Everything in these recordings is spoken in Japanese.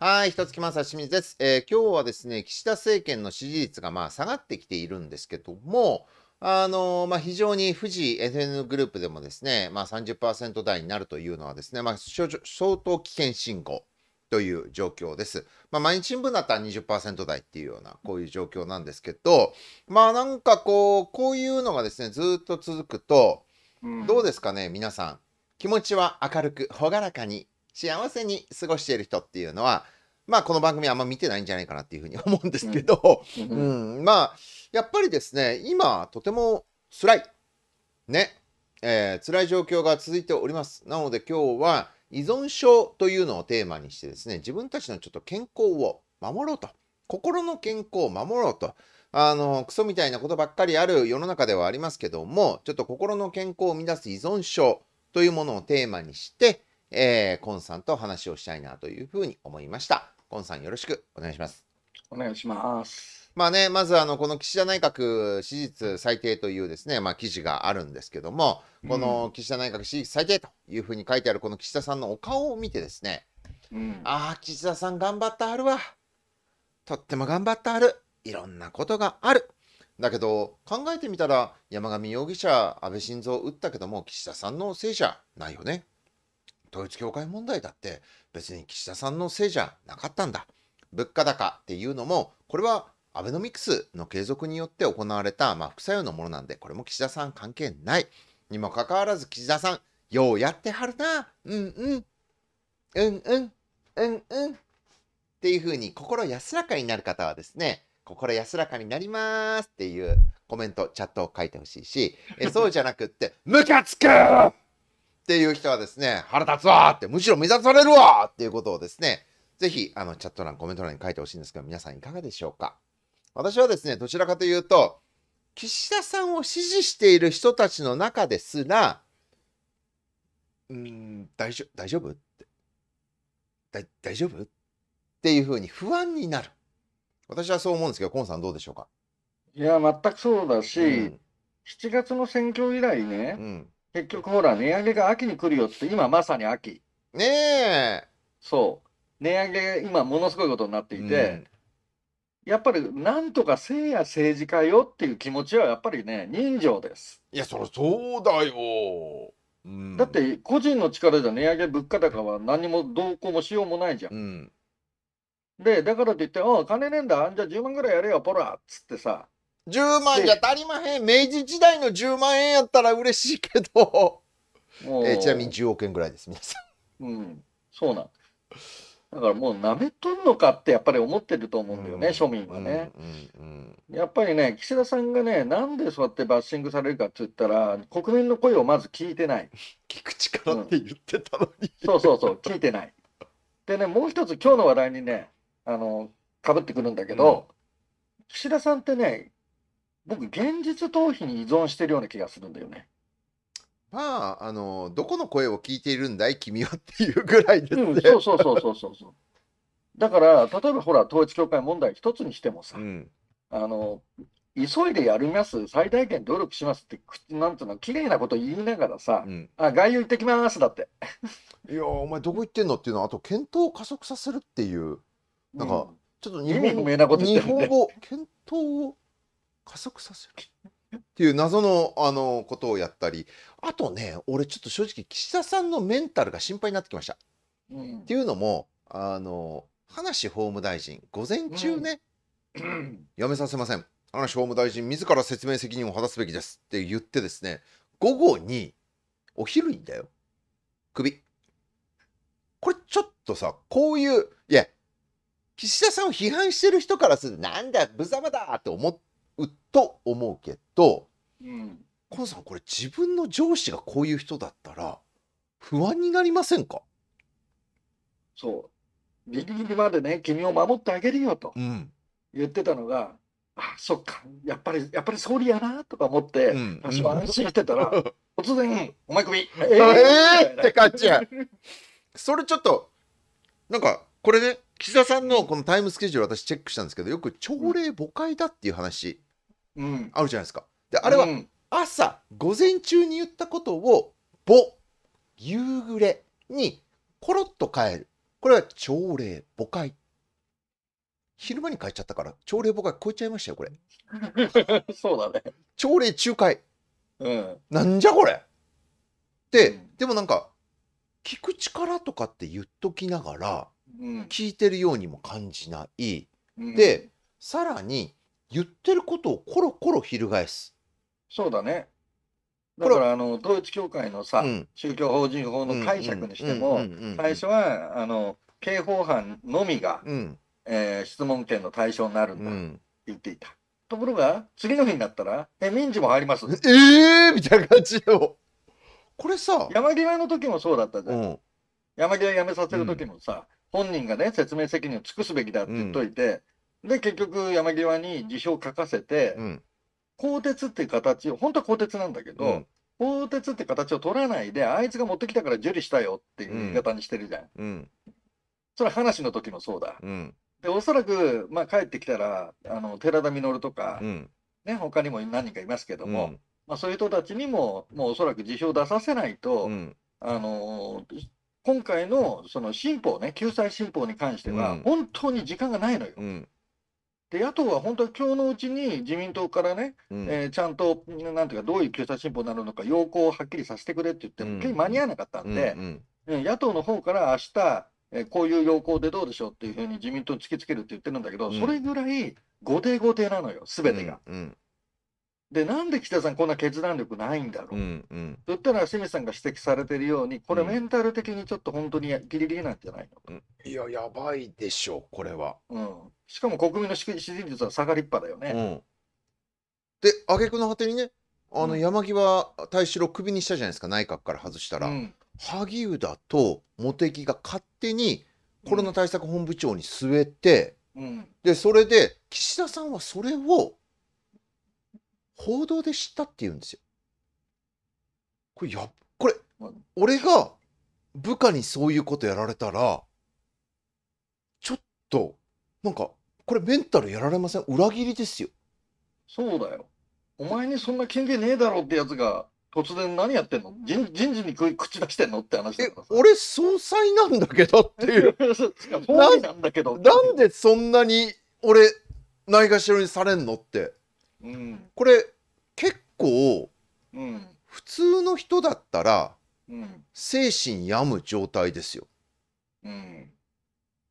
はい、ひとつきまさしみです、えー、今日はですね、岸田政権の支持率がまあ下がってきているんですけども、あのまあ、非常に富士 FN グループでもですね、まあ30、台になるというのはですね、まあ、相当危険信号という状況です。まあ、毎日新聞だったら20%台っていうような、こういう状況なんですけど、まあなんかこう、こういうのがですね、ずっと続くと、どうですかね、皆さん。気持ちは明るく、朗らかに幸せに過ごしている人っていうのは、まあこの番組あんま見てないんじゃないかなっていうふうに思うんですけど、うん、うん、まあやっぱりですね、今とても辛い。ね。えー、辛い状況が続いております。なので今日は依存症というのをテーマにしてですね、自分たちのちょっと健康を守ろうと。心の健康を守ろうと。あの、クソみたいなことばっかりある世の中ではありますけども、ちょっと心の健康を生み出す依存症というものをテーマにして、えー、コンさんと話をしたいなというふうに思いました。コンさんよろしくお願いします。お願いします。まあね、まずあのこの岸田内閣支持率最低というですね、まあ、記事があるんですけども、この岸田内閣支持率最低というふうに書いてあるこの岸田さんのお顔を見てですね、うん、ああ、岸田さん頑張ったあるわ。とっても頑張ったある。いろんなことがある。だけど考えてみたら山上容疑者安倍晋三撃ったけども岸田さんのせいじゃないよね統一教会問題だって別に岸田さんのせいじゃなかったんだ。物価高っていうのも、これはアベノミクスの継続によって行われた、まあ、副作用のものなんで、これも岸田さん関係ない。にもかかわらず岸田さん、ようやってはるな。うんうん。うんうん。うんうん。っていうふうに心安らかになる方はですね、心安らかになりますっていうコメント、チャットを書いてほしいし、えそうじゃなくって、ムカつくっていう人はですね、腹立つわって、むしろ目指されるわっていうことをですね、ぜひ、あの、チャット欄、コメント欄に書いてほしいんですけど、皆さんいかがでしょうか私はですね、どちらかというと、岸田さんを支持している人たちの中ですら、うん、大丈夫大丈夫って。大丈夫っていうふうに不安になる。私はそう思うんですけど、コンさんどうでしょうかいや、全くそうだし、うん、7月の選挙以来ね、うん、結局ほら、値上げが秋に来るよって、今まさに秋。ねえ。そう。値上げ、今ものすごいことになっていて、うん、やっぱりなんとかせいや政治家よっていう気持ちはやっぱりね、人情です。いや、そりゃそうだよ。うん、だって個人の力じゃ値上げ物価高は何もどうこうもしようもないじゃん。うん、でだからといって「お金ねえんだあんじゃ10万ぐらいやれよポラ」っつってさ10万じゃ足りまへん。明治時代の10万円やったら嬉しいけど。えちなみに10億円ぐらいです、皆さん。うん、そうなんだからもうなめとんのかってやっぱり思ってると思うんだよね、うん、庶民はね、うんうん、やっぱりね、岸田さんがね、なんでそうやってバッシングされるかって言ったら、国民の声をまず聞いてない。聞く力って言ってたのに、そうそうそう、聞いてない。でね、もう一つ、今日の話題にね、あの、かぶってくるんだけど、岸田さんってね、僕現実逃避に依存してるような気がするんだよね。まあ、あの、どこの声を聞いているんだい、君はっていうぐらいですね。うん、そうそうそうそうそうそう。だから、例えばほら、統一教会問題一つにしてもさ、うん、あの、急いでやります、最大限努力しますって、なんていうの、綺麗なこと言いながらさ、うん、あ、外遊行ってきますだって。いやお前どこ行ってんのっていうのは、あと、検討を加速させるっていう、なんか、ちょっと日本,、うん、日本語、検討を加速させるっていう謎のあのことをやったりあとね俺ちょっと正直岸田さんのメンタルが心配になってきました。うん、っていうのもあの葉梨法務大臣午前中ね、うん、やめさせません葉梨法務大臣自ら説明責任を果たすべきですって言ってですね午後にお昼にだよ首これちょっとさこういういや岸田さんを批判してる人からするなんだ無様だって思っうと思うけど、うん、コンさんこれ自分の上司がこういう人だったら不安になりませんかそうギリギリまでね君を守ってあげるよと言ってたのが、うん、あそっかやっぱりやっぱり総理やなとか思って私少安心してたら、うん、突然「お前首 えー、えって感じやそれちょっとなんかこれね岸田さんのこのタイムスケジュール私チェックしたんですけどよく朝礼誤解だっていう話うん、あるじゃないですか。であれは朝、午前中に言ったことを「ぼ」「夕暮れ」にコロッと変えるこれは朝礼母会昼間に変えちゃったから朝礼母会超えちゃいましたよこれ そうだね朝礼仲介、うん、なんじゃこれで、うん、でもなんか聞く力とかって言っときながら、うん、聞いてるようにも感じない、うん、でさらに言ってることをコロコロ翻す。そうだね。だからあの統一教会のさ、うん、宗教法人法の解釈にしても、最初はあの刑法犯のみが、うん、えー、質問権の対象になるんだ、うん、言っていた。ところが、次の日になったら、え、民事も入ります。ええー、みたいな感じよ。これさ。山際の時もそうだったじゃん。うん、山際辞めさせる時もさ、本人がね、説明責任を尽くすべきだって言っといて、で、結局、山際に辞表を書かせて、うん、更迭っていう形を、本当は更迭なんだけど、うん、更迭って形を取らないで、あいつが持ってきたから受理したよっていう言い方にしてるじゃん。うん、それは話の時もそうだ。で、おそらく、まあ、帰ってきたら、あの寺田稔とか、うん、ね、他にも何人かいますけども、まあ、そういう人たちにも、もうおそらく辞表を出させないと、あのー今回のその新法ね、救済新法に関しては、本当に時間がないのよ。うん、で野党は本当は今日のうちに自民党からね、うん、えー、ちゃんとなんていうか、どういう救済新法になるのか、要項をはっきりさせてくれって言っても、結、う、局、ん、間に合わなかったんで、うんうん、野党の方から明日えー、こういう要項でどうでしょうっていうふうに自民党に突きつけるって言ってるんだけど、うん、それぐらい後手後手なのよ、すべてが。うんうんでなんで岸田さん、こんな決断力ないんだろう、うんうん、そしたら清水さんが指摘されてるように、これ、メンタル的にちょっと本当にギリギリなんじゃないの、うん、いや、やばいでしょう、これは。うん、しかも国民の支持率は下がりっぱだよね。うん、で、挙句の果てにね、あの山際大志郎をクビにしたじゃないですか、内閣から外したら、うん、萩生田と茂木が勝手にコロナ対策本部長に据えて、うん、でそれで岸田さんはそれを報道で知ったって言うんですよ。これや、これ、俺が部下にそういうことやられたら、ちょっと、なんか、これメンタルやられません裏切りですよ。そうだよ。お前にそんな権限ねえだろってやつが、突然何やってんの人人事に口出してんのって話え、俺総裁なんだけどっていう。な んなんだけど。なんでそんなに俺、ないがしろにされんのって。これ結構、うん、普通の人だったら、うん、精神病む状態ですよ。うん、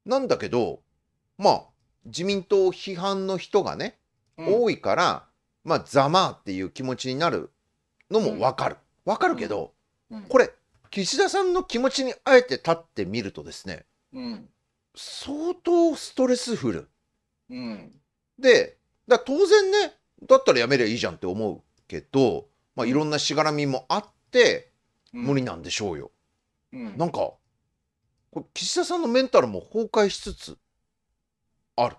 なんだけどまあ自民党批判の人がね、うん、多いからまあざまあっていう気持ちになるのもわかる。わかるけど、これ岸田さんの気持ちにあえて立ってみるとですね、相当ストレスフル。でだ当然ねだったらやめりゃいいじゃんって思うけど、まあ、いろんなしがらみもあって無理なんでしょうよ。うん、なんかこれ岸田さんのメンタルも崩壊しつつある。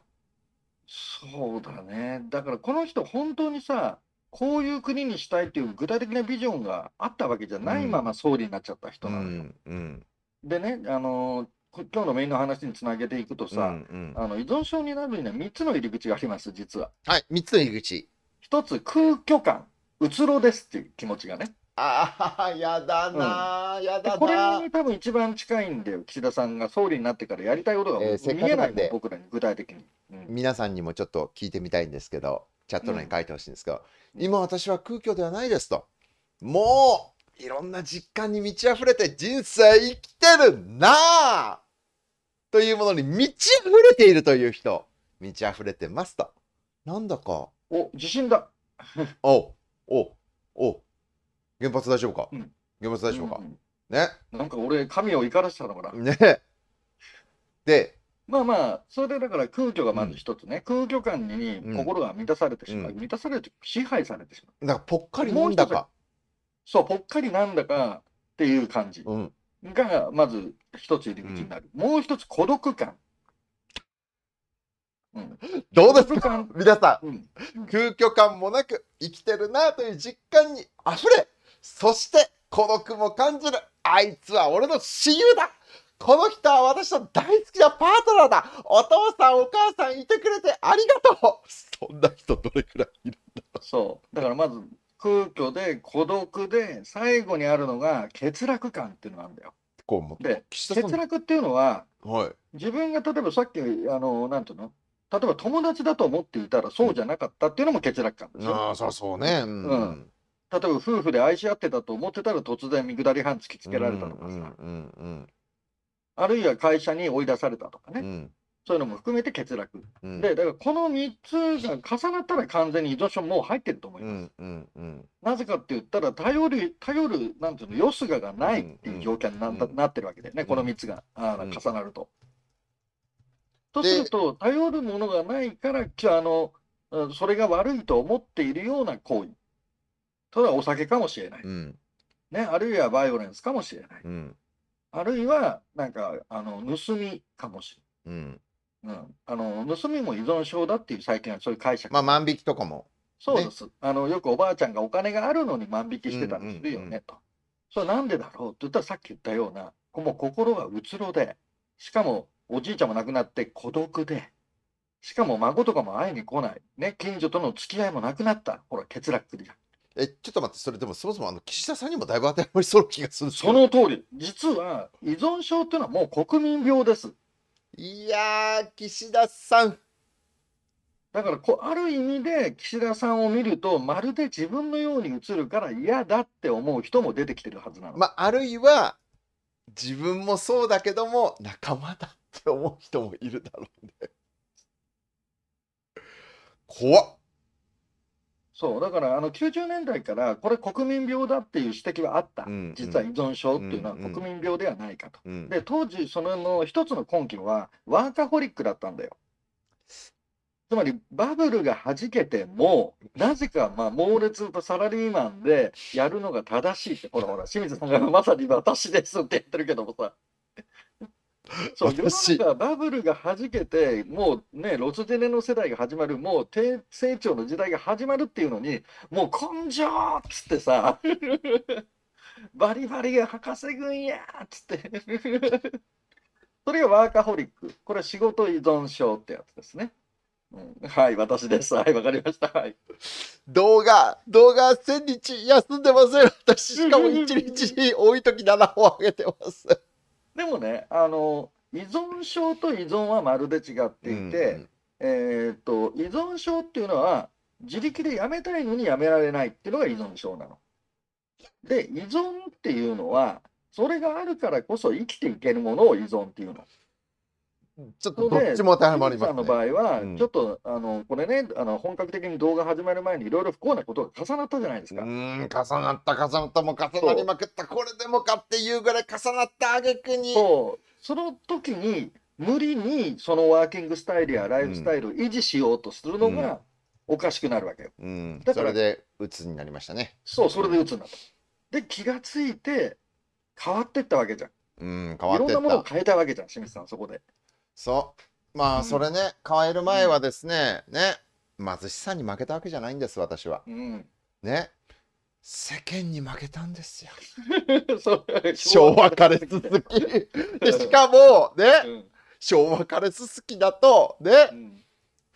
そうだねだからこの人本当にさこういう国にしたいっていう具体的なビジョンがあったわけじゃないまま総理になっちゃった人なのよ。うんうん、でねあのー今日のメインの話につなげていくとさ、うんうん、あの依存症になるには3つの入り口があります、実は。はい、3つの入り口。1つ、空虚感、うつろですっていう気持ちがね。ああ、やだな、うん、やだなこれに多分一番近いんで、岸田さんが総理になってからやりたいことが見えないんで、えー、僕らに具体的に、うん、皆さんにもちょっと聞いてみたいんですけど、チャット欄に書いてほしいんですけど、うん、今私は空虚ではないですと。もういろんな実感に満ち溢れて人生生きてるなあというものに満ち溢れているという人、満ち溢れてますと。なんだか。お、地震だ。お、お、お、原発大丈夫か、うん、原発大丈夫か、うん、ね。なんか俺、神を怒らしたのかな。ね。で、まあまあ、それでだから空虚がまず一つね、うん、空虚感に心が満たされてしまう、うん、満たされて支配されてしまう。だからぽっかり飲んだか、そう、ぽっかりなんだかっていう感じが、まず一つ入り口になる。もう一つ、孤独感。うん。どうですか皆さうん。空虚感もなく生きてるなという実感にあふれ、そして孤独も感じる。あいつは俺の親友だこの人は私の大好きなパートナーだお父さんお母さんいてくれてありがとうそんな人どれくらいいるそう。だからまず、空虚で孤独で最後にあるのが欠落感っていうのがあるんだよ。こう思で欠落っていうのは、はい、自分が例えばさっきあのなんていうの例えば友達だと思っていたらそうじゃなかったっていうのも欠落感ですよ。ああそうそうね、うん、例えば夫婦で愛し合ってたと思ってたら突然見下り犯突きつけられたとかさ、うんうん、あるいは会社に追い出されたとかね、うんそういうのも含めて欠落、うん、でだからこの3つが重なったら完全に依存症もう入ってると思います、うんうん、なぜかって言ったら頼る頼るなんていうのよすががないっていう状況にな,、なってるわけでねこの3つが、あ重なると。とすると頼るものがないからあのそれが悪いと思っているような行為ただお酒かもしれない、ね、あるいはバイオレンスかもしれない、あるいはなんかあの盗みかもしれない。うん、あの盗みも依存症だっていう最近はそういう解釈。まあ万引きとかも。そうです、ね、あのよくおばあちゃんがお金があるのに万引きしてたりするよね、うんうんうん、と。それなんでだろうって言ったらさっき言ったようなもう心がうつろでしかもおじいちゃんも亡くなって孤独でしかも孫とかも会いに来ない、ね、近所との付き合いもなくなったほら欠落じゃん。えちょっと待ってそれでもそもそもあの岸田さんにもだいぶ当てはまりそうな気がするその通り実は依存症っていうのはもう国民病ですいやー、岸田さん。だからこう、ある意味で岸田さんを見ると、まるで自分のように映るから嫌だって思う人も出てきてるはずなの。まあ、あるいは、自分もそうだけども、仲間だって思う人もいるだろうね。怖っ。そうだからあの90年代からこれ国民病だっていう指摘はあった、うんうん、実は依存症っていうのは国民病ではないかと、うんうん、で当時その一つの根拠はワーカホリックだったんだよつまりバブルがはじけてもなぜかまあ猛烈とサラリーマンでやるのが正しいってほらほら清水さんがまさに私ですって言ってるけどもさそう 世の中バブルがはじけてもうねロスジェネの世代が始まるもう低成長の時代が始まるっていうのにもう根性っつってさ バリバリが博士軍やっつってそれがワーカホリックこれは仕事依存症ってやつですね。うん、はい、私です。はい、わかりました。はい。動画、動画1000日休んでません。私、しかも1日多い時7本上げてます。でもねあの依存症と依存はまるで違っていて、うんえー、っと依存症っていうのは自力でやめたいのにやめられないっていうのが依存症なの。で依存っていうのはそれがあるからこそ生きていけるものを依存っていうの。ちょっとどっちも当てはまります、ね、さんの場合は、ちょっと、あのこれねあの本格的に動画始まる前にいろいろ不幸なことが重なったじゃないですか。うん重なった重なったも重なりまくったこれでもかっていうぐらい重なった挙句に。そうその時に無理にそのワーキングスタイルやライフスタイルを維持しようとするのがおかしくなるわけよ。うん、だからそれで鬱になりましたね。そうそれで鬱になった。で気がついて変わってったわけじゃん。うん、変わっていろんなものを変えたわけじゃん清水さんそこで。そう。まあ、それね、変える前はですね、ね、貧しさに負けたわけじゃないんです、私は。ね。世間に負けたんですよ。昭和枯れ続きで。しかも、ね、昭和枯れ続きだと、ね、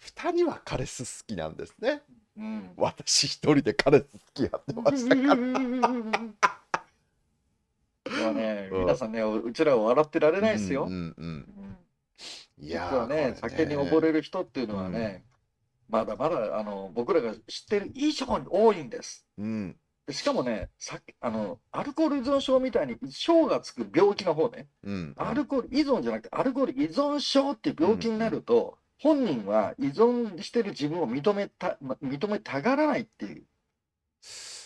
二、うん、人は枯れ続きなんですね。うん、私一人で彼好きやってましたから。ね、皆さんね、うちらは笑ってられないですよ。うんうんうんいや実はねね酒に溺れる人っていうのはね、うん、まだまだあの僕らが知ってる以上に多いんです。うんしかもねさあの、アルコール依存症みたいに症がつく病気の方ね、うん、アルコール依存じゃなくて、アルコール依存症っていう病気になると、うん、本人は依存してる自分を認めた認めたがらないっていう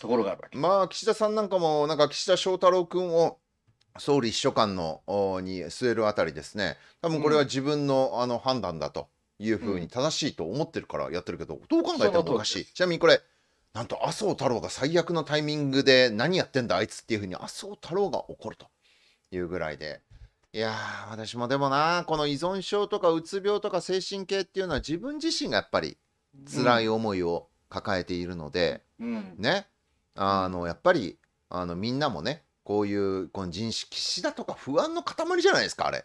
ところがあるわけ。まあ、岸田さんなんかも、なんか岸田翔太郎君を総理秘書官のに据えるあたりですね多分これは自分のうん、あの判断だというふうに正しいと思ってるからやってるけど、どう考えてもおかしいちなみにこれなんと麻生太郎が最悪のタイミングで何やってんだあいつっていうふうに麻生太郎が怒るというぐらいでいやー私もでもなこの依存症とかうつ病とか精神系っていうのは自分自身がやっぱり辛い思いを抱えているので、うん、ねあのやっぱりあのみんなもねこういうこの人種岸田とか不安の塊じゃないですかあれ、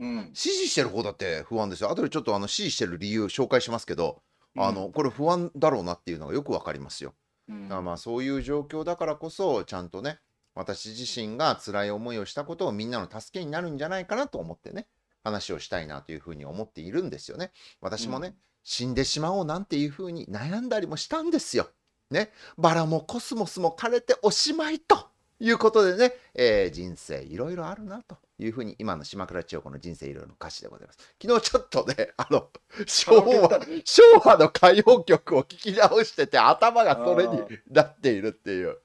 うん、支持してる方だって不安ですよ後でちょっとあの支持してる理由紹介しますけど、うん、あのこれ不安だろうなっていうのがよくわかりますよ、うん、だからまあそういう状況だからこそちゃんとね私自身が辛い思いをしたことをみんなの助けになるんじゃないかなと思ってね話をしたいなというふうに思っているんですよね私もね、うん、死んでしまおうなんていうふうに悩んだりもしたんですよねバラもコスモスも枯れておしまいと。いうことでね、えー、人生いろいろあるなというふうに今の島倉千代子の人生いろいろの歌詞でございます。昨日ちょっとね、あの、昭和、昭和の歌謡曲を聴き直してて頭がそれになっているっていう。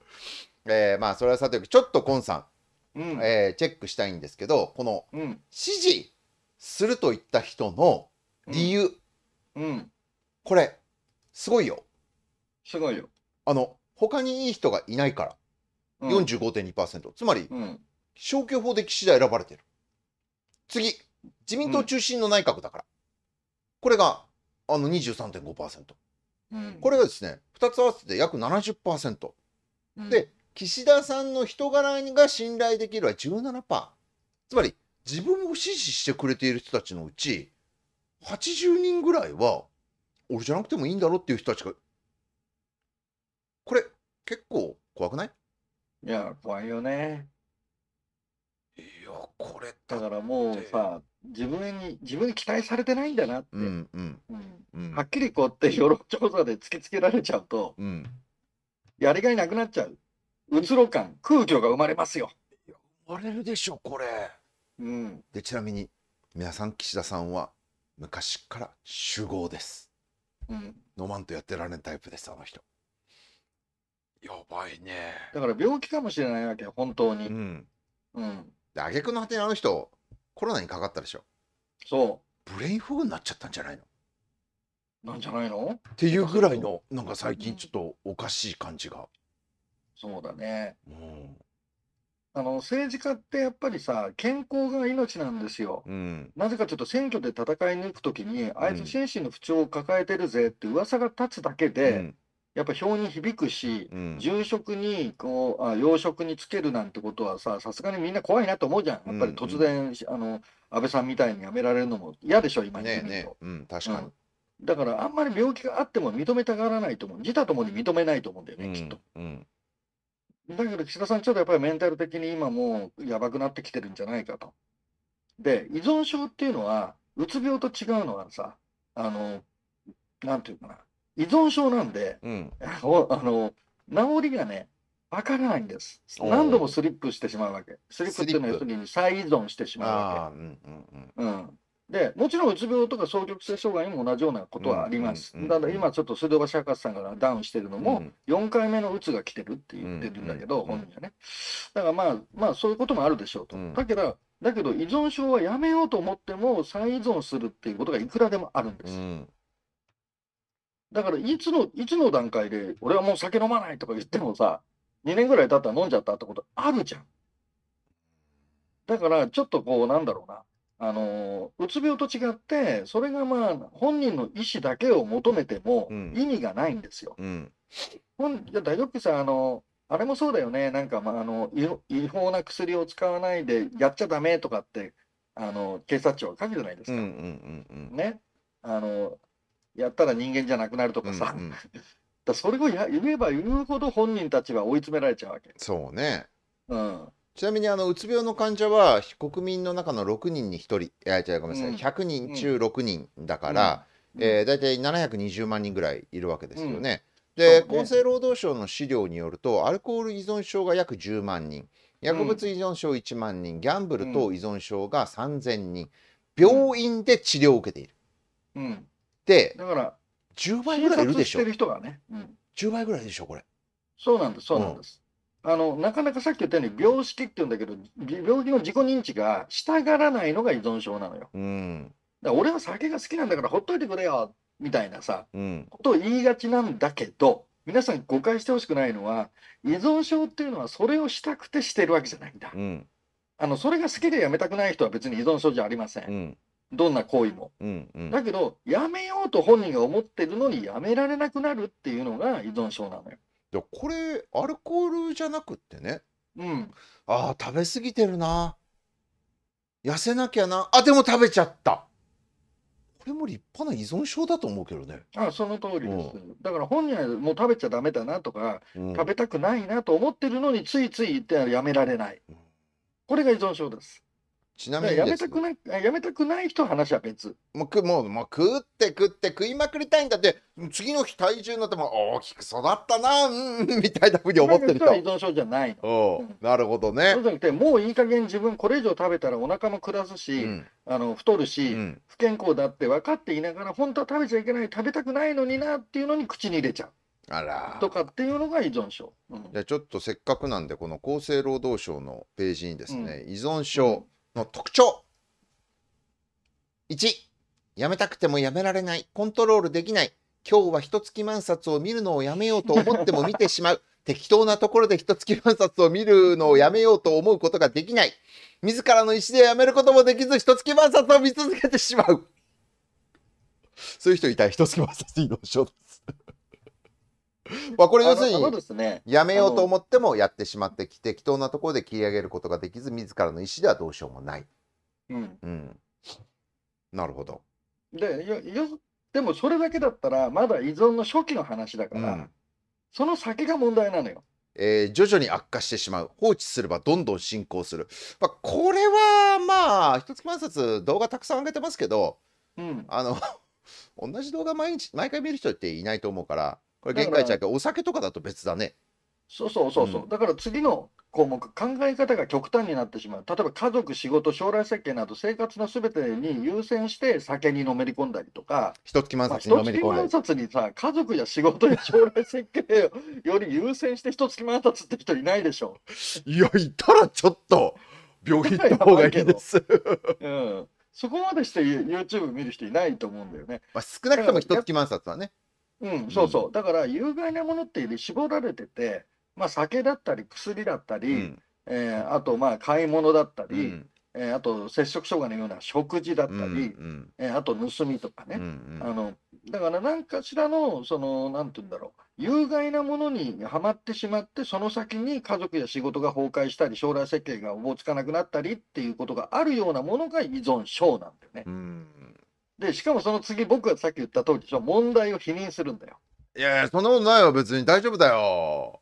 えー、まあそれはさておき、ちょっとコンさん、うん、えー、チェックしたいんですけど、この、うん、支持すると言った人の理由、うん、うん、これ、すごいよ。すごいよ。あの、他にいい人がいないから。45.2%、つまり、消去法で岸田選ばれてる次自民党中心の内閣だから、うん、これがあの23.5%、うん、これがですね2つ合わせて約70%、うん、で岸田さんの人柄が信頼できるは17%つまり自分を支持してくれている人たちのうち80人ぐらいは俺じゃなくてもいいんだろっていう人たちがこれ結構怖くないいや、怖いよね。いや、これだだからもうさ、自分に、自分に期待されてないんだなって、うんううんはっきりこうやって世論調査で突きつけられちゃうと、うんやりがいなくなっちゃう。うつろ感、空虚が生まれますよ。割れるでしょこれうん。でちなみに皆さん岸田さんは昔から酒豪ですうん。飲まんとやってられんタイプですあの人やばいね。だから病気かもしれないわけよ、本当に。うん。うん。で、挙句の果てにあの人、コロナにかかったでしょ。そう。ブレインフォグになっちゃったんじゃないのなんじゃないのっていうぐらいの、なんか最近ちょっとおかしい感じが。そうだね。うん。あの、政治家ってやっぱりさ、健康が命なんですよ。うん。なぜかちょっと選挙で戦い抜くときに、あいつ心身の不調を抱えてるぜって噂が立つだけうで、んやっぱ表に響くし、うん、住職にこうあ養殖につけるなんてことはささすがにみんな怖いなと思うじゃんやっぱり突然、うんうん、あの安倍さんみたいに辞められるのも嫌でしょ今ねね、うん、確かに、うん、だからあんまり病気があっても認めたがらないと思う自他ともに認めないと思うんだよね、きっと。だけど岸田さんちょっとやっぱりメンタル的に今もうやばくなってきてるんじゃないかと。で依存症っていうのはうつ病と違うのはさあのなんていうかな依存症なんで、うん、あの治りがねわからないんです。何度もスリップしてしまうわけ。スリップっていうのは要するに再依存してしまうわけ。うんうんうんうん、でもちろんうつ病とか双極性障害にも同じようなことはあります。うんうんうん、今ちょっと水道橋博士さんがダウンしてるのも、4回目のうつが来てるって言ってるんだけど、本人はね。だからまあ、まあそういうこともあるでしょうと。だけど、だけど依存症はやめようと思っても再依存するっていうことがいくらでもあるんです。だからいつの、いつの段階で、俺はもう酒飲まないとか言ってもさ、2年ぐらい経ったら飲んじゃったってことあるじゃん。だから、ちょっとこう、なんだろうな。あのうつ病と違って、それがまあ、本人の意思だけを求めても意味がないんですよ。うんうん、大丈夫さあのあれもそうだよね、なんか、まあ、あの違法な薬を使わないでやっちゃだめとかって、あの警察庁は書くじゃないですか。ねあのやったら人間じゃなくなるとかさ、うんうん、だそれをや言えば言うほど本人たちは追い詰められちゃうわけ。そうね、うん、ちなみにあのうつ病の患者は国民の中の6人に1人いや違うごめんなさい、うん、100人中6人だから、うん、えー、大体720万人ぐらいいるわけですよね。うん、で、ね、厚生労働省の資料によるとアルコール依存症が約10万人薬物依存症1万人、ギャンブル等依存症が3000人病院で治療を受けている。うん、だから10倍ぐらいいるでしょ。してる人がね、うん、10倍ぐらいでしょ、これ。そうなんです、そうなんです。うん、あのなかなかさっき言ったように病識って言うんだけど病気の自己認知がしたがらないのが依存症なのよ。うん、だ俺は酒が好きなんだからほっといてくれよみたいなさ、うん、ことを言いがちなんだけど皆さん誤解してほしくないのは依存症っていうのはそれをしたくてしてるわけじゃないんだ。うん、あのそれが好きでやめたくない人は別に依存症じゃありません。どんな行為も、うんうん、だけどやめようと本人が思ってるのにやめられなくなるっていうのが依存症なのよでこれアルコールじゃなくってねうんあ食べ過ぎてるな痩せなきゃなあでも食べちゃったこれも立派な依存症だと思うけどねあその通りです、うん、だから本人はもう食べちゃダメだなとか、うん、食べたくないなと思ってるのについつい言ってやめられない、これが依存症ですちなみにやめたくない、やめたくない人話は別。もうく、もう、もう食って食って食いまくりたいんだって、次の日体重になっても大きく育ったな、うん、みたいなふうに思ってる人。人依存症じゃない。おなるほどね。そうじゃなくて、もういい加減自分これ以上食べたらお腹も暮らすし、うん、あの太るし、うん、不健康だって分かっていながら、本当は食べちゃいけない、食べたくないのになっていうのに口に入れちゃう。あらとかっていうのが依存症、うん、じゃあちょっとせっかくなんでこの厚生労働省のページにですね、うん、依存症、の特徴。1、やめたくてもやめられない、コントロールできない、今日は一月万冊を見るのをやめようと思っても見てしまう、適当なところで一月万冊を見るのをやめようと思うことができない、自らの意思でやめることもできず、一月万冊を見続けてしまう。そういう人いたら一月万冊移動しようです。まあこれ要するにやめようと思ってもやってしまってきて適当なところで切り上げることができず自らの意思ではどうしようもない。うん、うん、なるほど。でよよでもそれだけだったらまだ依存の初期の話だから、うん、その先が問題なのよ。えー、徐々に悪化してしまう放置すればどんどん進行する、まあ、これはまあ一月万冊動画たくさん上げてますけど、うん、あの 同じ動画毎日毎回見る人っていないと思うからこれ限界値だけどお酒とかだと別だねそうそうそうそう、うん、だから次の項目考え方が極端になってしまう例えば家族仕事将来設計など生活のすべてに優先して酒にのめり込んだりとかつき満冊にのめり込んだり満冊にさ家族や仕事や将来設計より優先してひとつき満冊って人いないでしょいやいたらちょっと病気行った方がいいです うんそこまでして YouTube 見る人いないと思うんだよね、まあ、少なくともひとつき満冊はねうん、そうそう。だから有害なものって絞られてて、まあ酒だったり薬だったり、うん、えー、あとまあ買い物だったり、うん、えー、あと摂食障害のような食事だったり、うん、えー、あと盗みとかね、うんうん、あのだから何かしらのその何て言うんだろう有害なものにはまってしまってその先に家族や仕事が崩壊したり将来設計がおぼつかなくなったりっていうことがあるようなものが依存症なんだよね。うんで、しかもその次、僕がさっき言った通りでしょ、問題を否認するんだよ。いやいや、そんなことないよ、別に大丈夫だよ。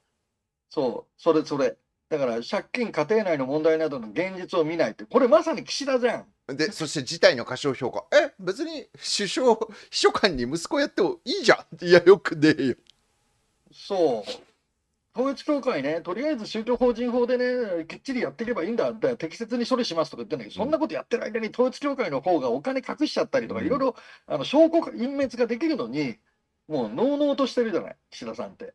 そう、それそれ。だから、借金、家庭内の問題などの現実を見ないって、これまさに岸田じゃん。で、そして事態の過小評価。え、別に首相、秘書官に息子やってもいいじゃん。いや、よくねえよ。そう。統一教会ね、とりあえず宗教法人法でね、きっちりやっていけばいいんだって、適切に処理しますとか言ってんだけど、そんなことやってる間に統一教会の方がお金隠しちゃったりとか、いろいろあの証拠隠滅ができるのに、もう、のうのうとしてるじゃない、岸田さんって。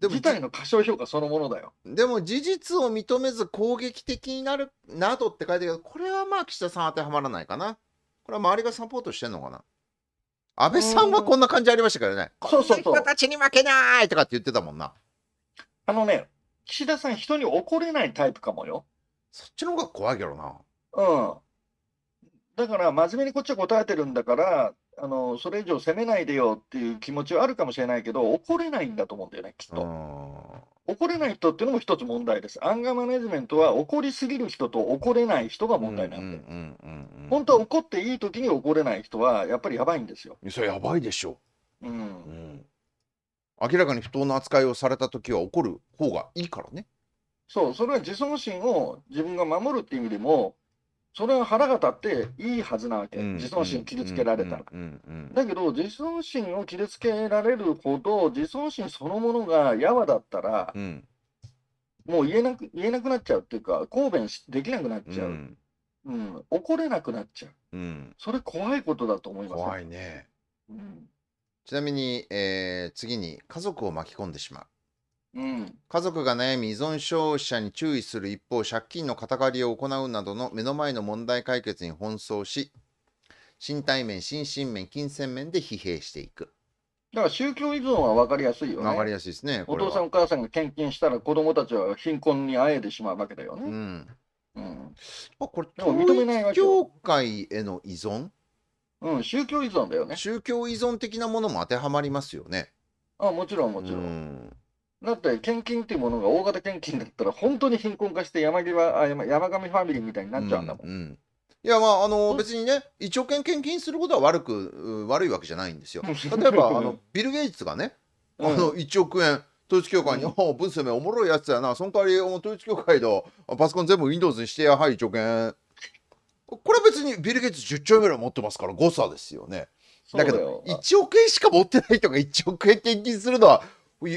でも事態の過小評価そのものだよ。でも事実を認めず攻撃的になるなどって書いてあるけど、これはまあ岸田さん当てはまらないかな。これは周りがサポートしてんのかな。安倍さんはこんな感じありましたからね。こんな人たちに負けないとかって言ってたもんな。あのね、岸田さん人に怒れないタイプかもよ。そっちの方が怖いけどな。うん。だから真面目にこっちは答えてるんだから、あのそれ以上責めないでよっていう気持ちはあるかもしれないけど、怒れないんだと思うんだよね、きっと。怒れない人っていうのも一つ問題です。アンガーマネジメントは怒りすぎる人と怒れない人が問題なんで、本当は怒っていい時に怒れない人は、やっぱりやばいんですよ。それやばいでしょう。うん、うん明らかに不当な扱いをされた時は怒る方がいいからね。そう、それは自尊心を自分が守るっていう意味でも、それは腹が立っていいはずなわけ、自尊心を傷つけられたら。だけど、自尊心を傷つけられるほど、自尊心そのものがやわだったら、うん、もう言えなく言えなくなっちゃうっていうか、抗弁できなくなっちゃう、うん、うん、怒れなくなっちゃう、うん、それ怖いことだと思います、ね、怖いね。うんちなみに、えー、次に家族を巻き込んでしまう。うん、家族が悩み依存症者に注意する一方借金の肩借りを行うなどの目の前の問題解決に奔走し身体面心身面金銭面で疲弊していくだから宗教依存は分かりやすいよね分かりやすいですねお父さんお母さんが献金したら子供たちは貧困にあえてしまうわけだよねうん、うん、あこれ統一教会への依存うん、宗教依存だよね。宗教依存的なものも当てはまりますよね。あもちろん、もちろん。うんだって献金っていうものが大型献金だったら本当に貧困化して山際あ山山上ファミリーみたいになっちゃうんだもん。うんうん、いやまああの別にね1億円献金することは悪く悪いわけじゃないんですよ。例えば あのビル・ゲイツがねあの1億円統一教会に「うん、お文鮮明おもろいやつやなその代わりお統一教会のパソコン全部 Windows にしてやはい貯金これは別にビル・ゲイツ10兆円ぐらい持ってますから誤差ですよね。だけど1億円しか持ってない人が1億円献金するのはも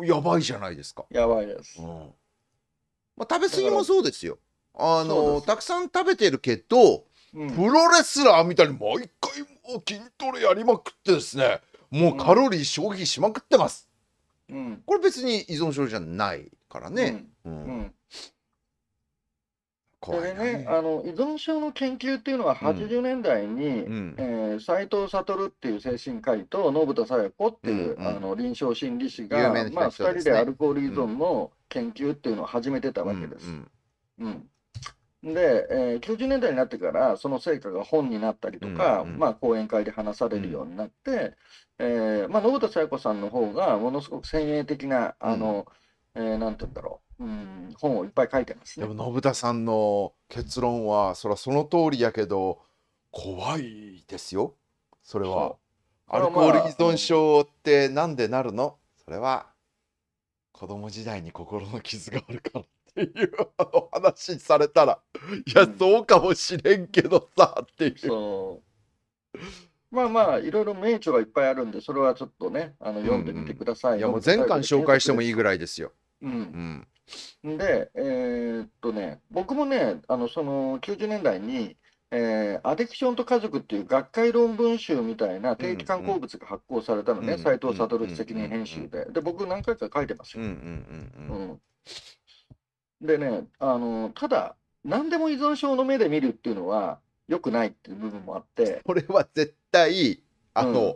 うやばいじゃないですか。やばいです。うん、まあ、食べ過ぎもそうですよ。あのたくさん食べてるけど、うん、プロレスラーみたいに毎回もう筋トレやりまくってですねもうカロリー消費しまくってます。うん、これ別に依存症じゃないからね。うん、うんこれね、あの依存症の研究っていうのは80年代に、うん、えー、藤悟っていう精神科医と信田佐弥子っていう、うんうん、あの臨床心理士が、ね、まあ、2人でアルコール依存の研究っていうのを始めてたわけです。うんうんうん、で、えー、90年代になってからその成果が本になったりとか、うんうん、まあ、講演会で話されるようになって、うん、えー、まあ、信田佐弥子さんの方がものすごく先鋭的なあの、えー、なんて言うんだろううん、本をいっぱい書いてます、ね、でも信田さんの結論はそれはその通りやけど怖いですよそれは。アルコール依存症ってなんでなるの、それは子供時代に心の傷があるからっていうお話されたらいや、うん、そうかもしれんけどさっていう。そうまあまあいろいろ名著がいっぱいあるんでそれはちょっとねあの読んでみてください。うんうん、いやもう全巻紹介してもいいぐらいですよ。うん、うん、で、えー、っとね、僕もね、あのその90年代に、えー、アディクションと家族っていう学会論文集みたいな定期刊行物が発行されたのね、斎、うんうん、藤悟責任編集で。で、僕何回か書いてますよ。でね、あのただ、何でも依存症の目で見るっていうのは良くないっていう部分もあって。これは絶対、あの、うん、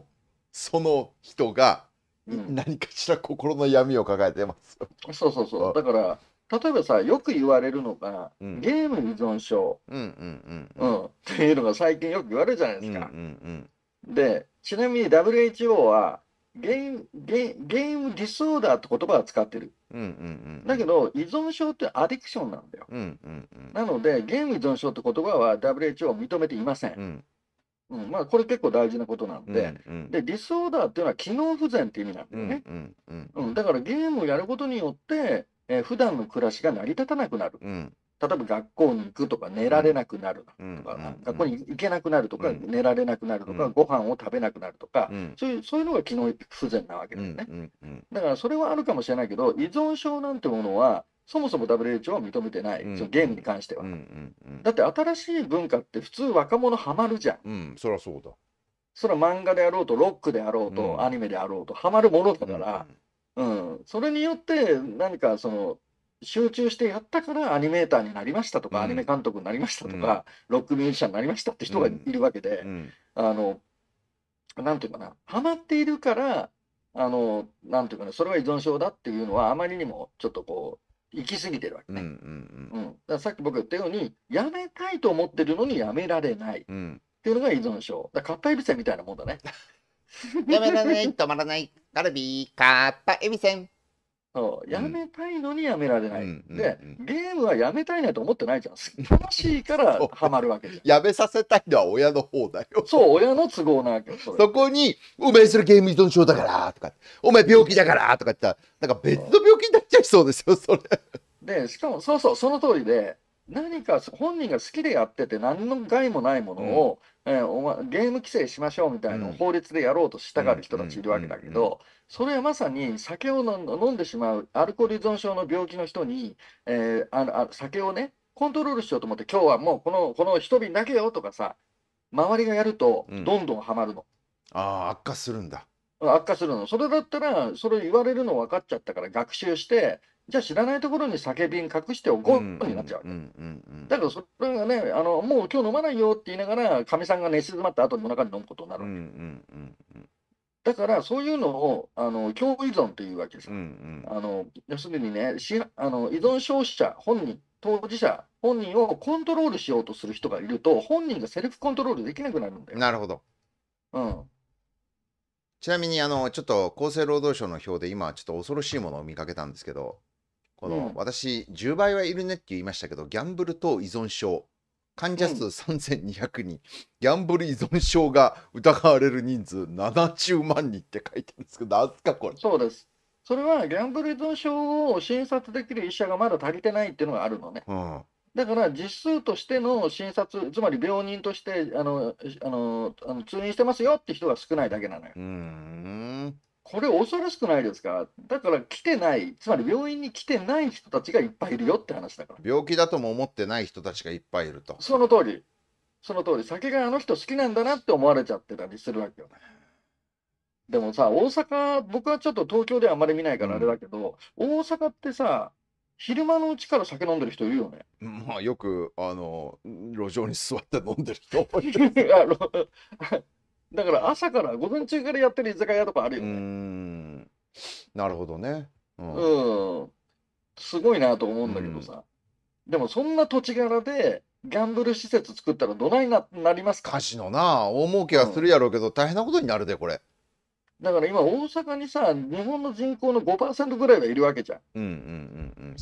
その人がうん、何かしら心の闇を抱えてます。そうそうそう。だから例えばさよく言われるのが、うん、ゲーム依存症、うんうん、っていうのが最近よく言われるじゃないですか。うんうんでちなみに WHO はゲームゲームディスオーダーって言葉を使ってる、うんうんうん、だけど依存症ってアディクションなんだよ、うんうんうん、なのでゲーム依存症って言葉は WHO は認めていません、うん、まあこれ結構大事なことなんで、うんうん、でディスオーダーっていうのは機能不全って意味なんだよね、うんうんうんうん、だからゲームをやることによって、えー、普段の暮らしが成り立たなくなる、うん、例えば学校に行くとか寝られなくなるとか、うんうんうん、学校に行けなくなるとか、うん、寝られなくなるとか、うん、ご飯を食べなくなるとか、うん、そういうそういうのが機能不全なわけだよね、だからそれはあるかもしれないけど依存症なんてものはそもそも WHO は認めてない、うん、そのゲームに関しては、うんうん、だって新しい文化って普通若者ハマるじゃん、うん、そりゃそうだそれは漫画であろうとロックであろうと、アニメであろうとハマるものだから、うんそれによって何かその集中してやったからアニメーターになりましたとか、アニメ監督になりましたとか、ロックミュージシャンになりましたって人がいるわけで、あのなんていうかなハマっているからあのなんていうかなそれは依存症だっていうのはあまりにもちょっとこう行き過ぎてるわけね。うんうんうん、ださっき僕言ったように、やめたいと思ってるのにやめられないっていうのが依存症。だから、っぱえびせんみたいなもんだね。やめられない、止まらない、カルビー、かっぱえびせん。そう、やめたいのにやめられない。うん、で、ゲームはやめたいなと思ってないじゃん。楽しいから ハマるわけじゃん。やめさせたいのは親の方だよ。そう、親の都合なわけそそこに、お前それゲーム依存症だからとか、お前病気だからとか言ったら、なんか別の病気になそうですよ、それ。で、しかも、そうそう、その通りで、何か本人が好きでやってて、何の害もないものを、うん、えー、お前ゲーム規制しましょうみたいな法律でやろうとしたがる人たちいるわけだけど、それはまさに酒を飲んでしまうアルコール依存症の病気の人に、えー、あのあ酒をね、コントロールしようと思って、今日はもうこのこの一瓶だけよとかさ、周りがやると、どんどんはまるの。うん、ああ、悪化するんだ。悪化するの。それだったら、それ言われるの分かっちゃったから学習して、じゃあ知らないところに酒瓶隠しておこうになっちゃう。だからそれがね、あのもう今日飲まないよって言いながら、かみさんが寝静まった後に夜中に飲むことになるわけ。うんうんうん、だからそういうのをあの強依存というわけです、うんうん、あの要するにねしあの依存症者本人当事者本人をコントロールしようとする人がいると本人がセルフコントロールできなくなるんだよなるほど、うん、ちなみにあのちょっと厚生労働省の表で今ちょっと恐ろしいものを見かけたんですけどこの、うん私10倍はいるねって言いましたけどギャンブル等依存症患者数3200人、ギャンブル依存症が疑われる人数70万人って書いてるんですけどんすかこれそうです。それはギャンブル依存症を診察できる医者がまだ足りてないっていうのがあるのね。うんだから実数としての診察、つまり病人としてあのあのあの通院してますよって人が少ないだけなのよ。うんこれ恐ろしくないですかだから来てない、つまり病院に来てない人たちがいっぱいいるよって話だから。病気だとも思ってない人たちがいっぱいいると。その通り、その通り、酒があの人好きなんだなって思われちゃってたりするわけよ。でもさ、大阪、僕はちょっと東京ではあまり見ないからあれだけど、うん、大阪ってさ、昼間のうちから酒飲んでる人いるよね。まあよくあの路上に座って飲んでる人あの だから朝から午前中からやってる居酒屋とかあるようね。んなるほどね。うんうん、すごいなと思うんだけどさ、でもそんな土地柄でギャンブル施設作ったらどないななりますかカジノな大儲けはするやろうけど、大変なことになるでこれ。だから今大阪にさ日本の人口の5%ぐらいはいるわけじゃん。うんうん、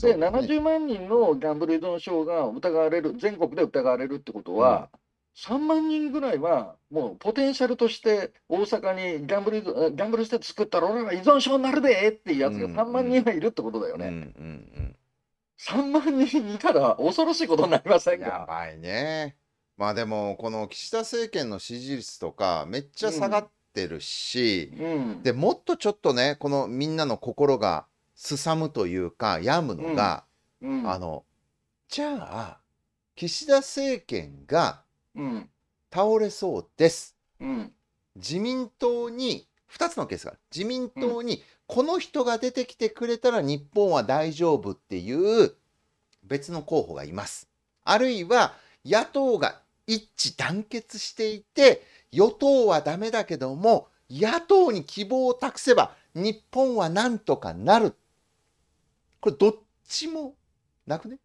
で、ね、70万人のギャンブル依存症が疑われる、全国で疑われるってことは、うん、3万人ぐらいは、もうポテンシャルとして大阪にギャンブルギャンブル施設作ったら、俺ら依存症になるでっていうやつが3万人はいるってことだよね。うんうん3万人いたら恐ろしいことになりませんかやばいね。まあでもこの岸田政権の支持率とかめっちゃ下がってるし、うん、でもっとちょっとねこのみんなの心がすさむというか病むのが、うんうん、あのじゃあ岸田政権が倒れそうです、うん、自民党に2つのケースがある自民党にこの人が出てきてくれたら日本は大丈夫っていう別の候補がいますあるいは野党が一致団結していて与党はダメだけども野党に希望を託せば日本はなんとかなるっこれどっちもなくね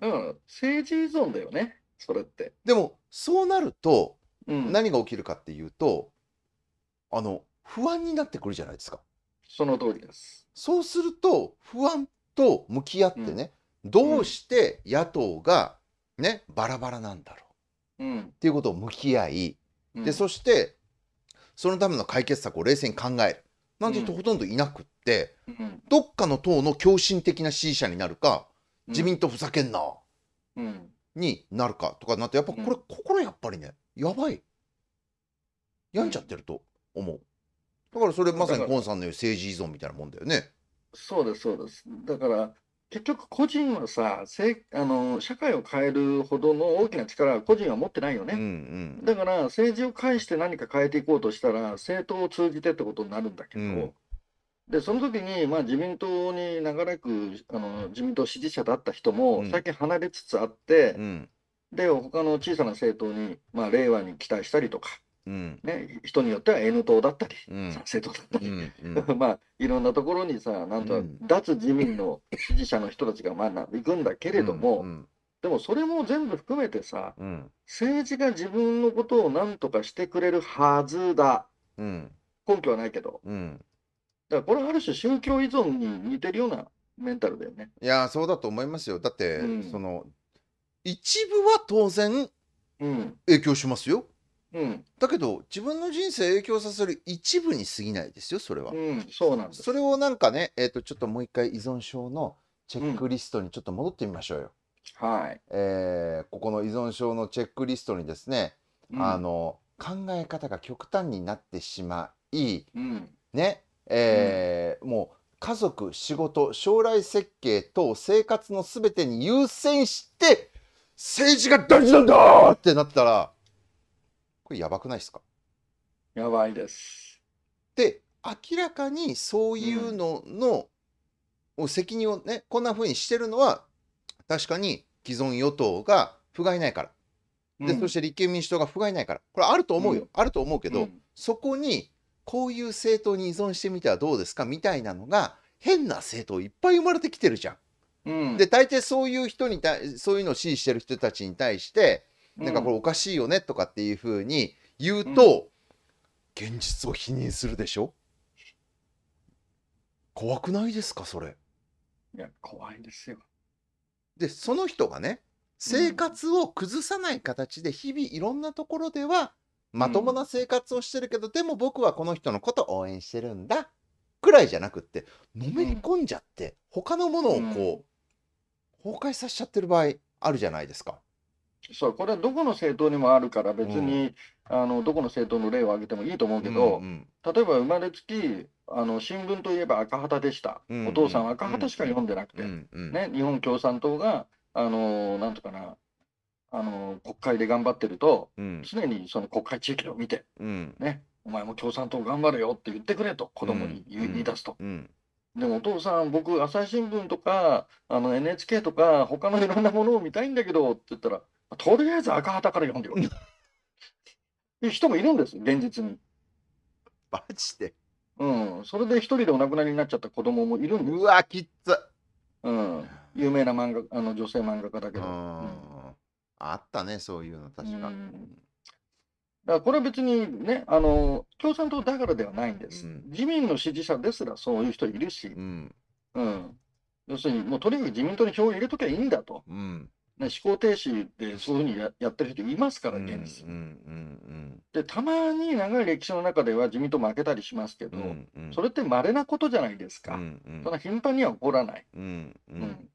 うん、政治依存だよね、それって。でも、そうなると、何が起きるかっていうと、うん、あの、不安になってくるじゃないですか。その通りです。そうすると、不安と向き合ってね、うん、どうして野党がね、バラバラなんだろう、うん、っていうことを向き合い、で、そして、そのための解決策を冷静に考える。なんていうとほとんどいなくって、どっかの党の狂信的な支持者になるか、自民党ふざけんな、うん、になるかとかなってやっぱこれ、心やっぱりねやばい病んじゃってると思うだからそれまさにコンさんの言う政治依存みたいなもんだよね。そうですそうですだから結局個人はさせあの社会を変えるほどの大きな力は個人は持ってないよね、うんうん、だから政治を介して何か変えていこうとしたら政党を通じてってことになるんだけど、うん、でその時にまあ、自民党に長らくあの自民党支持者だった人も最近離れつつあって、うん、で他の小さな政党に、まあ、令和に期待したりとか。うん、ね、人によっては N 党だったり、うん、党だったり、うんうん、まあいろんなところにさなんと脱自民の支持者の人たちがまあ行くんだけれども、うんうん、でもそれも全部含めてさ、うん、政治が自分のことを何とかしてくれるはずだ、うん、根拠はないけど、うん、だからこれある種宗教依存に似てるようなメンタルだよね。いやそうだと思いますよだって、その一部は当然影響しますよ。うん、だけど自分の人生影響させる一部に過ぎないですよそれは、うん、そうなんですそれをなんかね、えーと、ちょっともう一回依存症のチェックリストにちょっと戻ってみましょうよ、うん、はいえー、ここの依存症のチェックリストにですね、あの考え方が極端になってしまい、ねえーもう家族仕事将来設計等生活の全てに優先して政治が大事なんだってなったらこれやばくないですかやばいです。で明らかにそういうのの、うん、責任をねこんなふうにしてるのは確かに既存与党が不甲斐ないから。で、うん、そして立憲民主党が不甲斐ないからこれあると思うよ、うん、あると思うけど、そこにこういう政党に依存してみてはどうですかみたいなのが変な政党いっぱい生まれてきてるじゃん。うん、で大抵そういう人にたそういうのを支持してる人たちに対してなんかこれおかしいよねとかっていうふうに言うと、うん、現実を否認するでしょ怖くないですかそれいや怖いですよでその人がね生活を崩さない形で日々いろんなところではまともな生活をしてるけど、うん、でも僕はこの人のこと応援してるんだくらいじゃなくってのめり込んじゃって、うん、他のものをこう、崩壊させちゃってる場合あるじゃないですか。そうこれはどこの政党にもあるから別に、うん、あのどこの政党の例を挙げてもいいと思うけど、うんうん、例えば生まれつきあの新聞といえば赤旗でした、うんうん、お父さんは赤旗しか読んでなくて、うんうん、ね、日本共産党があのなんとかなあの国会で頑張ってると、うん、常にその国会地域を見て、ね、お前も共産党頑張れよって言ってくれと子供に言い出すと。でもお父さん、僕、朝日新聞とか、あの NHK とか、他のいろんなものを見たいんだけどって言ったら、とりあえず赤旗から読んでよ。いう人もいるんです、現実に。マジでうん、それで一人でお亡くなりになっちゃった子供もいるんです。うわ、きっつ。うん、有名な漫画あの女性漫画家だけど。うんあったね、そういうの、確か。うんだからこれは別にね、あの共産党だからではないんです、うん自民の支持者ですらそういう人いるし、うん。うん、要するに、もうとにかく自民党に票を入れときゃいいんだと、うん。ね、思考停止でそういうふうにややってる人いますから、現実、うんうんうん、で、たまに長い歴史の中では自民党負けたりしますけど、うんうん、それって稀なことじゃないですか。うんうん、そんな頻繁には起こらない。うんうん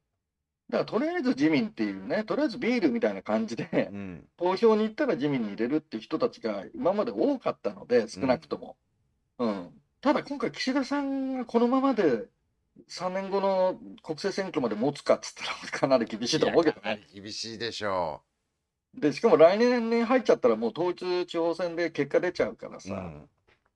だからとりあえず自民っていうね、とりあえずビールみたいな感じで、うん、投票に行ったら自民に入れるっていう人たちが今まで多かったので、少なくとも。うん、うん、ただ今回、岸田さんがこのままで3年後の国政選挙まで持つかっつったら、かなり厳しいと思うけどね。厳しいでしょう。で、しかも来年に入っちゃったら、もう統一地方選で結果出ちゃうからさ、うん、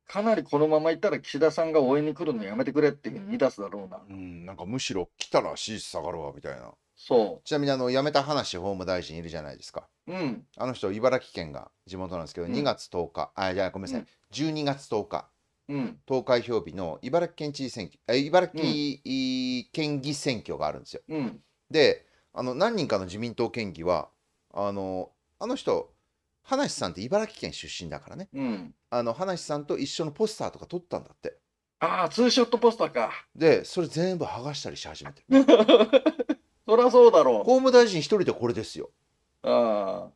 かなりこのままいったら、岸田さんが応援に来るのやめてくれって言い出すだろうな。うん、なんかむしろ来たら支持下がるわみたいな。そう。ちなみにあの辞めた話法務大臣いるじゃないですか。うん。あの人茨城県が地元なんですけど、2月10日、あじゃあごめんなさい、うん、12月10日うん、投開票日の茨城県知事選挙茨城県議選挙があるんですよ。うん、であの何人かの自民党県議はあのあの人話さんって茨城県出身だからね、うん、あの話さんと一緒のポスターとか撮ったんだってああツーショットポスターかでそれ全部剥がしたりし始めてる そりゃそうだろう法務大臣一人でこれですよああ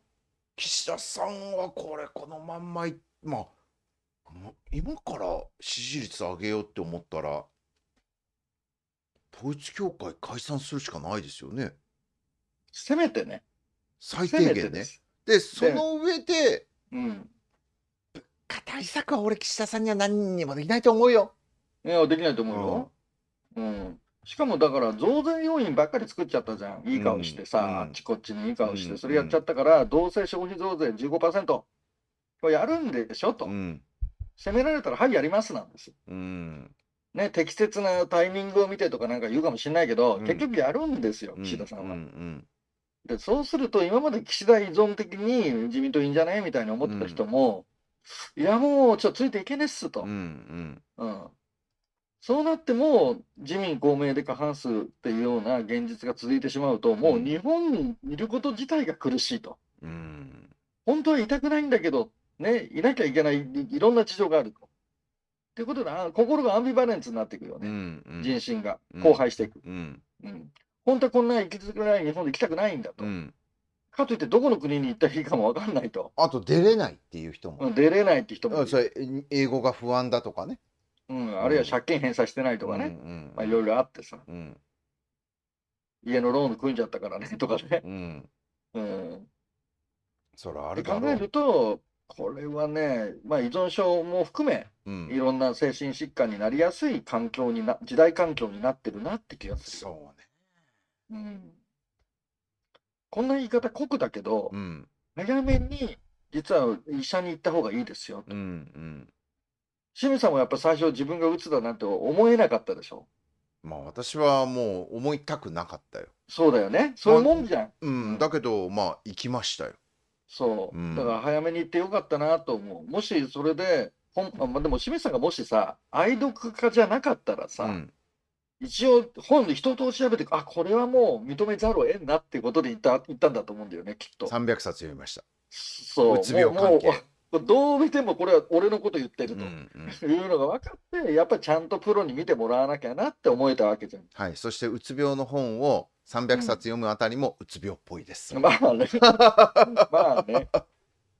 岸田さんはこれこのまんまい、まあ今から支持率上げようって思ったら、統一教会解散するしかないですよね。せめてね。最低限ね。でその上で、うん、物価対策は俺、岸田さんには何にもできないと思うよ。いや、できないと思うよ。うん、うんしかもだから増税要因ばっかり作っちゃったじゃん。いい顔してさ、うん、あっちこっちにいい顔して、それやっちゃったから、どうせ消費増税15%、これやるんでしょと。うん、責められたら、はい、やりますなんです。うん。ね、適切なタイミングを見てとかなんか言うかもしれないけど、うん、結局やるんですよ、岸田さんは。うんうん、でそうすると、今まで岸田依存的に自民党いいんじゃないみたいに思ってた人も、うん、いや、もうちょっとついていけねっすと、うんそうなっても自民・公明で過半数っていうような現実が続いてしまうと、もう日本にいること自体が苦しいと、本当は痛くないんだけどっね、いなきゃいけないいろんな事情があると。っていうことで心がアンビバレンスになっていくよね、うんうん、人心が荒廃していく、うんうん、本当はこんな行きづらい日本で行きたくないんだと、うん、かといってどこの国に行ったらいいかも分かんないとあと出れないっていう人も、出れないって人もそれ英語が不安だとかね、うん、あるいは借金返済してないとかね、まあ、いろいろあってさ、家のローン組んじゃったからねとかね、うんうん、それあるだろう考えるとこれはね、まあ、依存症も含め、うん、いろんな精神疾患になりやすい環境にな時代環境になってるなって気がする。そうね、うん、こんな言い方酷だけど、うん、早めに実は医者に行った方がいいですよと。うんうん清水さんもやっぱ最初自分がうつだなんて思えなかったでしょまあ私はもう思いたくなかったよ。そうだよね。そういうもんじゃん。まあ、うん、だけどまあ行きましたよ。そう、うん、だから早めに行ってよかったなと思う。もしそれで、本まあ、でも清水さんがもしさ、愛読家じゃなかったらさ、うん、一応本で一通調べて、あ、これはもう認めざるを得んなってことで言った言ったんだと思うんだよね、きっと。300冊読みました。そう。うつ病関係。どう見てもこれは俺のこと言ってると、いうのが分かってやっぱりちゃんとプロに見てもらわなきゃなって思えたわけじゃん。はい、そしてうつ病の本を300冊読むあたりもうつ病っぽいです。まあね。まあね。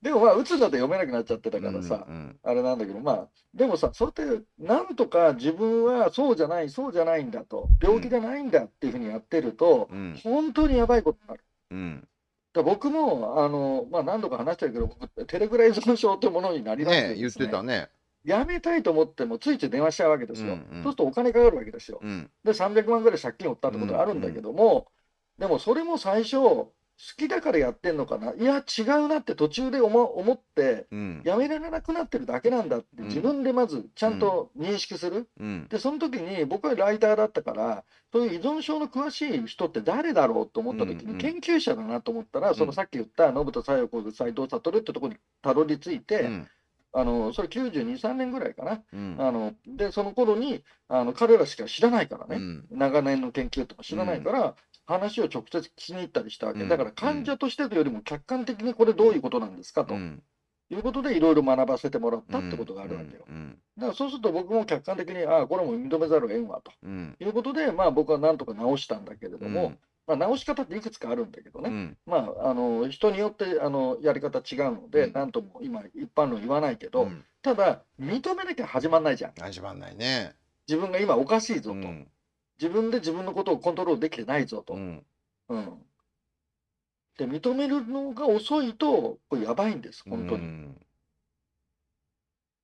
でもまあ、うつだと読めなくなっちゃってたからさ、うんうん、あれなんだけど、まあ、でもさ、それってなんとか自分はそうじゃない、そうじゃないんだと、病気じゃないんだっていうふうにやってると、うん、本当にやばいことになる。うん僕もあの、まあ、何度か話してるけど僕テレグライズム症ってものになりまして、ねね、言ってたねやめたいと思ってもついつい電話しちゃうわけですよ、うんうん、そうするとお金かかるわけですよ、うん、で300万ぐらい借金を負ったってことがあるんだけども、うんうん、でもそれも最初好きだからやってんのかないや違うなって途中で思思って、やめられなくなってるだけなんだって、自分でまずちゃんと認識する、うん、でその時に僕はライターだったからそういう依存症の詳しい人って誰だろうと思った時に研究者だなと思ったら、そのさっき言った信田左翼子斎藤悟ってとこにたどり着いて。あのそれ92、3年ぐらいかな、うん、あのでその頃にあの彼らしか知らないからね、うん、長年の研究とか知らないから、話を直接聞きに行ったりしたわけ、だから患者としてというよりも客観的にこれどういうことなんですかと。いうことでいろいろ学ばせてもらったってことがあるわけよ。だからそうすると僕も客観的にああこれも認めざるを得んわと、いうことでまあ僕はなんとか直したんだけれども、まあ、直し方っていくつかあるんだけどね、うん、まあ、あの人によってあのやり方違うので、うん、なんとも今一般論言わないけど、うん、ただ認めなきゃ始まんないじゃん始まんないね自分が今おかしいぞと、うん、自分で自分のことをコントロールできてないぞと、うんで認めるのが遅いとこれやばいんです本当に、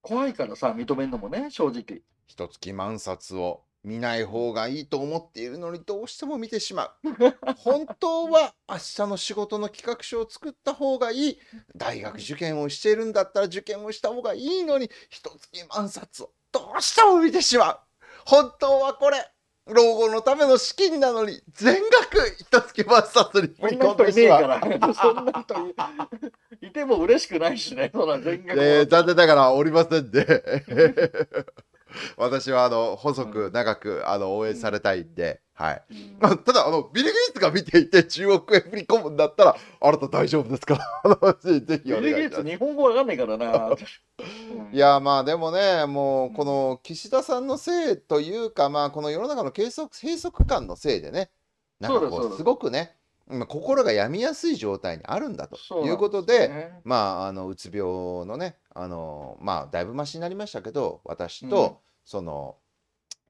怖いからさ認めるのもね正直一月万冊を見ない方がいいと思っているのにどうしても見てしまう 本当は明日の仕事の企画書を作った方がいい大学受験をしているんだったら受験をした方がいいのに一月万冊をどうしても見てしまう本当はこれ老後のための資金なのに全額一月万冊に振り込んでしまう いても嬉しくないしねそんな全額、残念ながらおりませんで、ね 私はあの細く長くあの応援されたいんで、はい、ただあのビル・ゲイツが見ていて10億円振り込むんだったらあなた大丈夫ですから ぜひビル・ゲイツ日本語わかんないからな いやまあでもねもうこの岸田さんのせいというかまあこの世の中の閉塞閉塞感のせいでねなんかこうすごくね心が病みやすい状態にあるんだということで、ね、まああのうつ病のねあのまあだいぶましになりましたけど私と、うん、その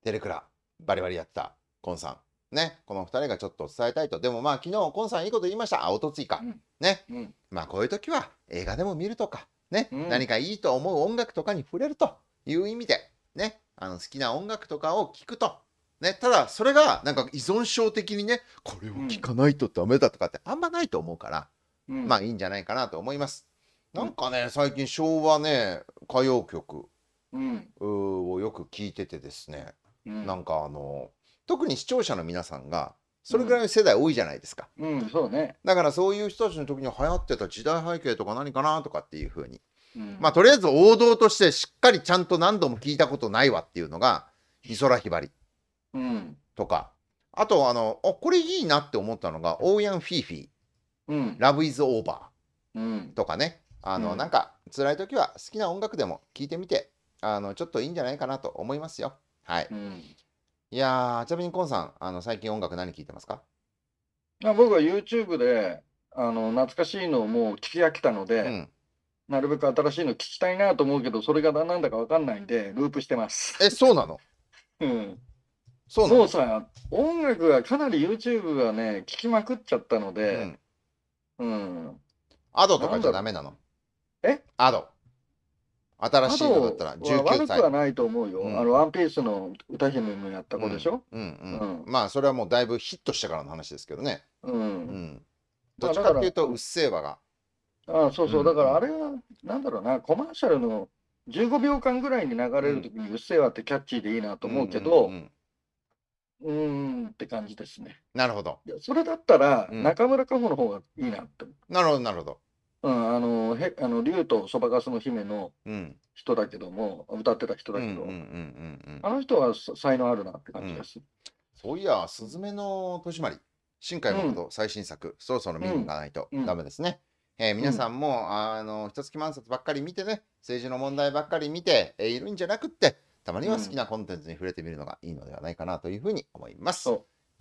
テレクラバリバリやったコンさんね、この2人がちょっと伝えたいと。でもまあ昨日、コンさんいいこと言いました。あ、おとついか。うん、ね、うん、まあこういう時は映画でも見るとか、ね、うん、何かいいと思う音楽とかに触れるという意味で、ね、あの好きな音楽とかを聴くとね、ただそれがなんか依存症的にねこれを聞かないとダメだとかってあんまないと思うから、うん、まあいいんじゃないかなと思います。うん、なんかね最近昭和ね歌謡曲、うん、をよく聞いててですね、うん、なんかあの特に視聴者の皆さんがそれぐらいの世代多いじゃないですか、うんそうね、だからそういう人たちの時に流行ってた時代背景とか何かなとかっていうふうに、ん、まあとりあえず王道としてしっかりちゃんと何度も聞いたことないわっていうのが美空ひばり。とか、あとあのあこれいいなって思ったのが「オーヤン・フィーフィー」うん「ラブ・イズ・オーバー」とかねあの、うん、なんか辛い時は好きな音楽でも聴いてみてあのちょっといいんじゃないかなと思いますよ。はい、うん、いやちなみにコンさんあの最近音楽何聴いてますかあ僕は YouTube であの懐かしいのをもう聞き飽きたので、うん、なるべく新しいの聞きたいなと思うけどそれが何なんだか分かんないんでループしてます。えそうなのうんそうなんうさ、音楽がかなり YouTube がね、聴きまくっちゃったので、うん。アドとかじゃダメなのえアド。新しいのだったらあとは19悪くはないと思うよ。うんあの、ワンピースの歌姫もやった子でしょうんうん、うんまあそれはもうだいぶヒットしてからの話ですけどね。うん。うん。どっちかっていうと「うっせぇわ」がああそうそう、うんだからあれは、なんだろうな、コマーシャルの15秒間ぐらいに流れるときに、うっせぇわってキャッチーでいいなと思うけど、んんうーんって感じですね。なるほど。それだったら、中村佳穂の方がいいなって思なるほど、なるほど。う。ん、あの、へあの竜とそばかすの姫のうん。人だけども、歌ってた人だうんけうんど、うんうんあの人は才能あるなって感じです。そういや、すずめの戸締まり。新海誠最新作、そろそろ見に行かないとうんダメですね。えー皆さんも、あの、一月万冊ばっかり見てね、政治の問題ばっかり見て、えーいるんじゃなくって、たまには好きなコンテンツに触れてみるのがいいのではないかなというふうに思います。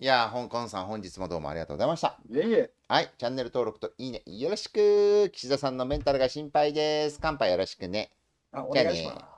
いやー、香港さん、本日もどうもありがとうございました。いえいえ。はい、チャンネル登録といいね、よろしく。岸田さんのメンタルが心配です。乾杯よろしくね。あ、お願いします。